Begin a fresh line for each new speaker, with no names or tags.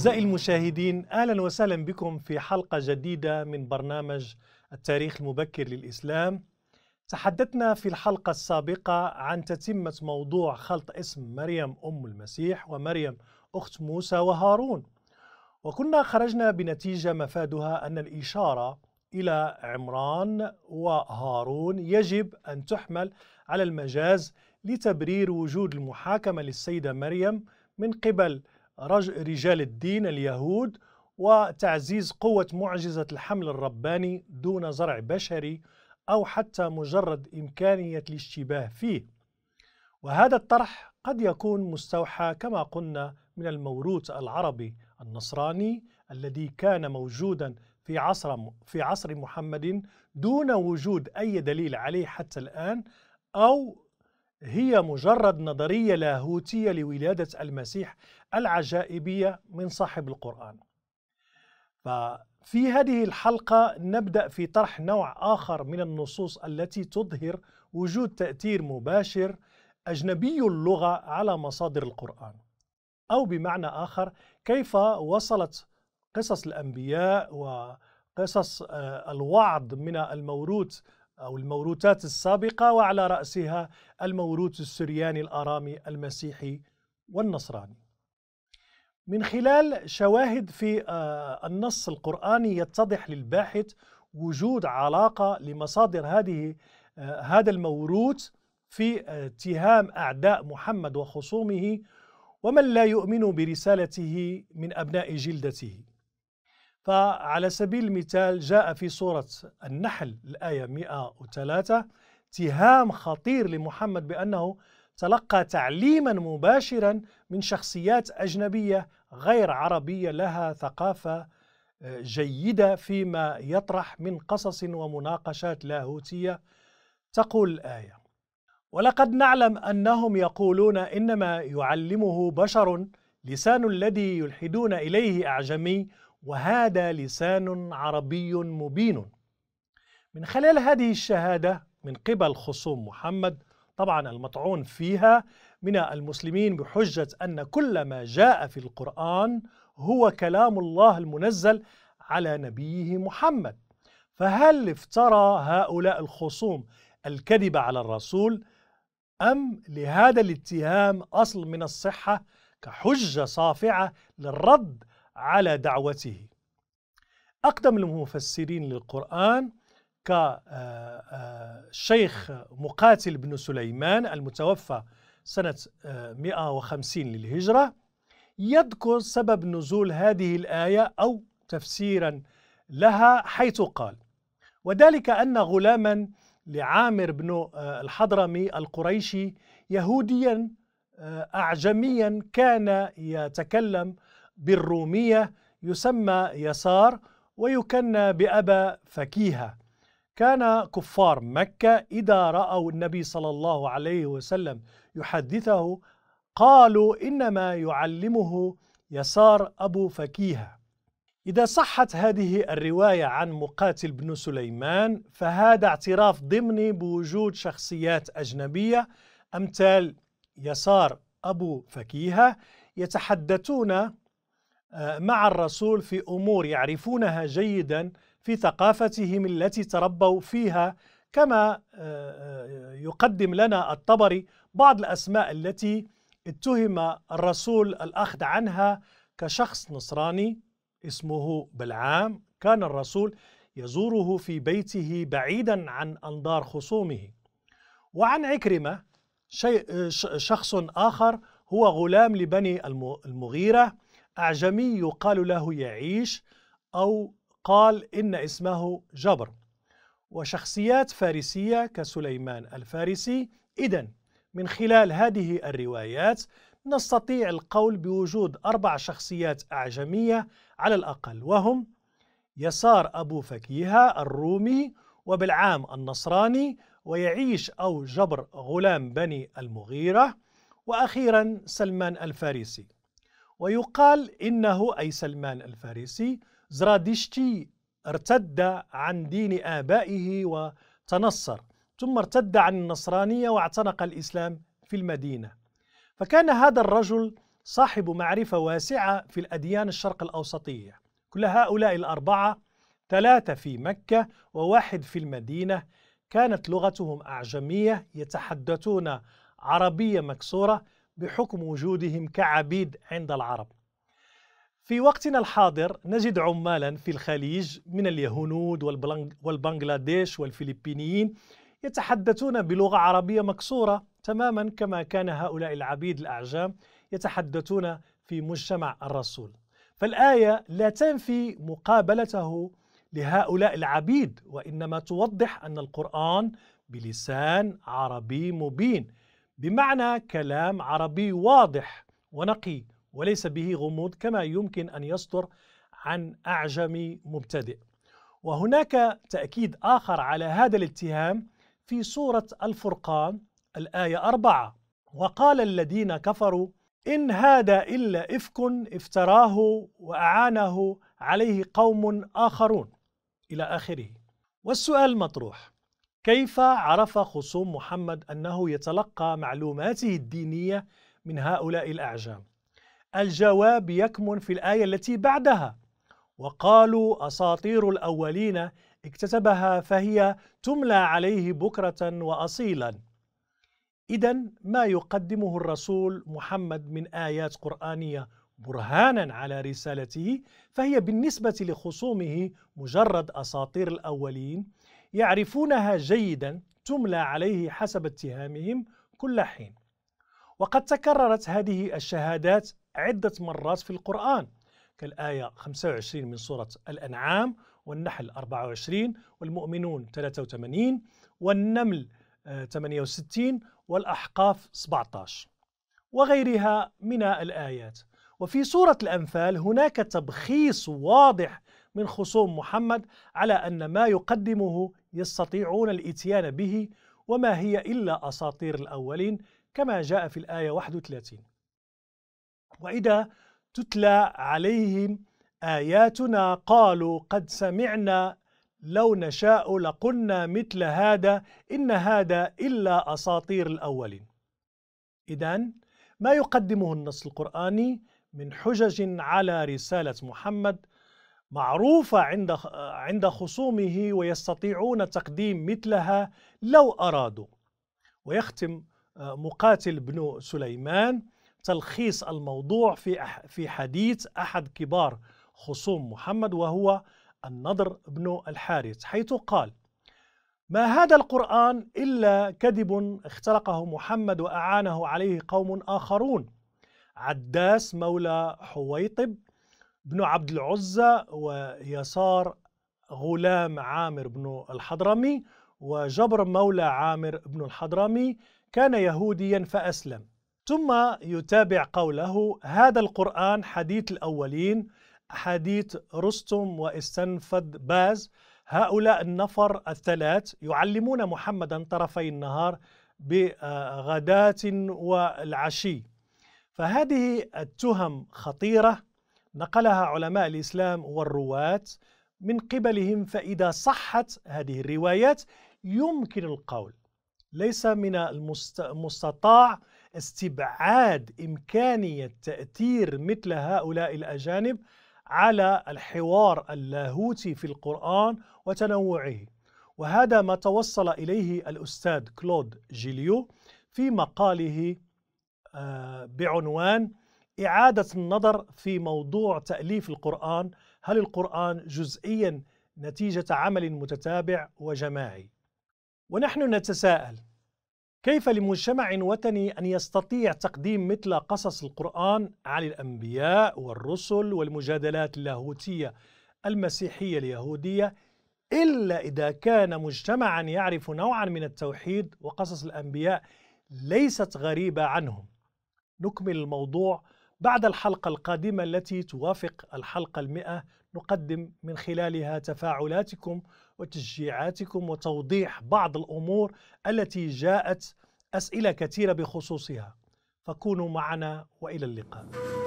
أعزائي المشاهدين أهلا وسهلا بكم في حلقة جديدة من برنامج التاريخ المبكر للإسلام تحدثنا في الحلقة السابقة عن تتمة موضوع خلط اسم مريم أم المسيح ومريم أخت موسى وهارون وكنا خرجنا بنتيجة مفادها أن الإشارة إلى عمران وهارون يجب أن تحمل على المجاز لتبرير وجود المحاكمة للسيدة مريم من قبل رجال الدين اليهود وتعزيز قوة معجزة الحمل الرباني دون زرع بشري أو حتى مجرد إمكانية الاشتباه فيه وهذا الطرح قد يكون مستوحى كما قلنا من الموروث العربي النصراني الذي كان موجودا في عصر في عصر محمد دون وجود أي دليل عليه حتى الآن أو هي مجرد نظرية لاهوتية لولادة المسيح العجائبية من صاحب القرآن ففي هذه الحلقة نبدأ في طرح نوع آخر من النصوص التي تظهر وجود تأثير مباشر أجنبي اللغة على مصادر القرآن أو بمعنى آخر كيف وصلت قصص الأنبياء وقصص آه، الوعظ من الموروث أو الموروثات السابقة وعلى رأسها الموروث السرياني الآرامي المسيحي والنصراني من خلال شواهد في آه، النص القرآني يتضح للباحث وجود علاقة لمصادر هذه آه، هذا الموروث في آه، اتهام أعداء محمد وخصومه ومن لا يؤمن برسالته من أبناء جلدته فعلى سبيل المثال جاء في سورة النحل الآية 103 اتهام خطير لمحمد بأنه تلقى تعليما مباشرا من شخصيات أجنبية غير عربية لها ثقافة آه، جيدة فيما يطرح من قصص ومناقشات لاهوتية تقول الآية ولقد نعلم أنهم يقولون إنما يعلمه بشر لسان الذي يلحدون إليه أعجمي وهذا لسان عربي مبين من خلال هذه الشهادة من قبل خصوم محمد طبعا المطعون فيها من المسلمين بحجة أن كل ما جاء في القرآن هو كلام الله المنزل على نبيه محمد فهل افترى هؤلاء الخصوم الكذب على الرسول أم لهذا الاتهام أصل من الصحة كحجة صافعة للرد على دعوته أقدم المفسرين للقرآن كشيخ آه، آه، مقاتل بن سليمان المتوفى سنة 150 آه، للهجرة يذكر سبب نزول هذه الآية أو تفسيرا لها حيث قال وذلك أن غلاما لعامر بن الحضرمي القريشي يهوديا أعجميا كان يتكلم بالرومية يسمى يسار ويكنى بأبا فكيهة كان كفار مكة إذا رأوا النبي صلى الله عليه وسلم يحدثه قالوا إنما يعلمه يسار أبو فكيهة إذا صحت هذه الرواية عن مقاتل بن سليمان فهذا اعتراف ضمني بوجود شخصيات أجنبية أمثال يسار أبو فكيهة يتحدثون مع الرسول في امور يعرفونها جيدا في ثقافتهم التي تربوا فيها كما آه، آه، يقدم لنا الطبري بعض الاسماء التي اتهم الرسول الاخذ عنها كشخص نصراني اسمه بلعام كان الرسول يزوره في بيته بعيدا عن انظار خصومه وعن عكرمه آه، شخص اخر هو غلام لبني المغيره أعجمي يقال له يعيش أو قال إن اسمه جبر وشخصيات فارسية كسليمان الفارسي إذا من خلال هذه الروايات نستطيع القول بوجود أربع شخصيات أعجمية على الأقل وهم يسار أبو فكيهة الرومي وبالعام النصراني ويعيش أو جبر غلام بني المغيرة وأخيرا سلمان الفارسي ويقال إنه أي سلمان الفارسي زرادشتي ارتد عن دين آبائه وتنصر ثم ارتد عن النصرانية واعتنق الإسلام في المدينة فكان هذا الرجل صاحب معرفة واسعة في الأديان الشرق الأوسطية كل هؤلاء الأربعة ثلاثة في مكة وواحد في المدينة كانت لغتهم أعجمية يتحدثون عربية مكسورة بحكم وجودهم كعبيد عند العرب في وقتنا الحاضر نجد عمالا في الخليج من اليهنود والبنغلاديش والفلبينيين يتحدثون بلغة عربية مكسورة تماما كما كان هؤلاء العبيد الأعجام يتحدثون في مجتمع الرسول فالآية لا تنفي مقابلته لهؤلاء العبيد وإنما توضح أن القرآن بلسان عربي مبين بمعنى كلام عربي واضح ونقي وليس به غموض كما يمكن ان يصدر عن اعجمي مبتدئ. وهناك تاكيد اخر على هذا الاتهام في سوره الفرقان الايه 4 وقال الذين كفروا ان هذا الا افك افتراه واعانه عليه قوم اخرون الى اخره. والسؤال مطروح كيف عرف خصوم محمد أنه يتلقى معلوماته الدينية من هؤلاء الأعجام؟ الجواب يكمن في الآية التي بعدها وقالوا أساطير الأولين اكتتبها فهي تملى عليه بكرة وأصيلا إذا ما يقدمه الرسول محمد من آيات قرآنية برهانا على رسالته فهي بالنسبة لخصومه مجرد أساطير الأولين يعرفونها جيدا تملى عليه حسب اتهامهم كل حين وقد تكررت هذه الشهادات عدة مرات في القرآن كالآية 25 من سورة الأنعام والنحل 24 والمؤمنون 83 والنمل 68 آه، والأحقاف 17 وغيرها من الآيات وفي سورة الأنفال هناك تبخيص واضح من خصوم محمد على أن ما يقدمه يستطيعون الإتيان به وما هي إلا أساطير الأولين كما جاء في الآية 31 وإذا تتلى عليهم آياتنا قالوا قد سمعنا لو نشاء لقلنا مثل هذا إن هذا إلا أساطير الأولين إذا ما يقدمه النص القرآني من حجج على رسالة محمد معروفة عند عند خصومه ويستطيعون تقديم مثلها لو أرادوا ويختم آه، مقاتل بن سليمان تلخيص الموضوع في في حديث أحد كبار خصوم محمد وهو النضر بن الحارث حيث قال ما هذا القرآن إلا كذب اخترقه محمد وأعانه عليه قوم آخرون عداس مولى حويطب بن عبد العزة ويسار غلام عامر بن الحضرمي وجبر مولى عامر بن الحضرمي كان يهوديا فأسلم ثم يتابع قوله هذا القرآن حديث الأولين حديث رستم واستنفد باز هؤلاء النفر الثلاث يعلمون محمدا طرفي النهار بغداة والعشي فهذه التهم خطيرة نقلها علماء الإسلام والرواة من قبلهم فإذا صحت هذه الروايات يمكن القول ليس من المستطاع استبعاد إمكانية تأثير مثل هؤلاء الأجانب على الحوار اللاهوتي في القرآن وتنوعه وهذا ما توصل إليه الأستاذ كلود جيليو في مقاله آه، بعنوان إعادة النظر في موضوع تأليف القرآن هل القرآن جزئيا نتيجة عمل متتابع وجماعي ونحن نتساءل كيف لمجتمع وطني أن يستطيع تقديم مثل قصص القرآن عن الأنبياء والرسل والمجادلات اللاهوتية المسيحية اليهودية إلا إذا كان مجتمعا يعرف نوعا من التوحيد وقصص الأنبياء ليست غريبة عنهم نكمل الموضوع بعد الحلقة القادمة التي توافق الحلقة المئة نقدم من خلالها تفاعلاتكم وتشجيعاتكم وتوضيح بعض الأمور التي جاءت أسئلة كثيرة بخصوصها فكونوا معنا وإلى اللقاء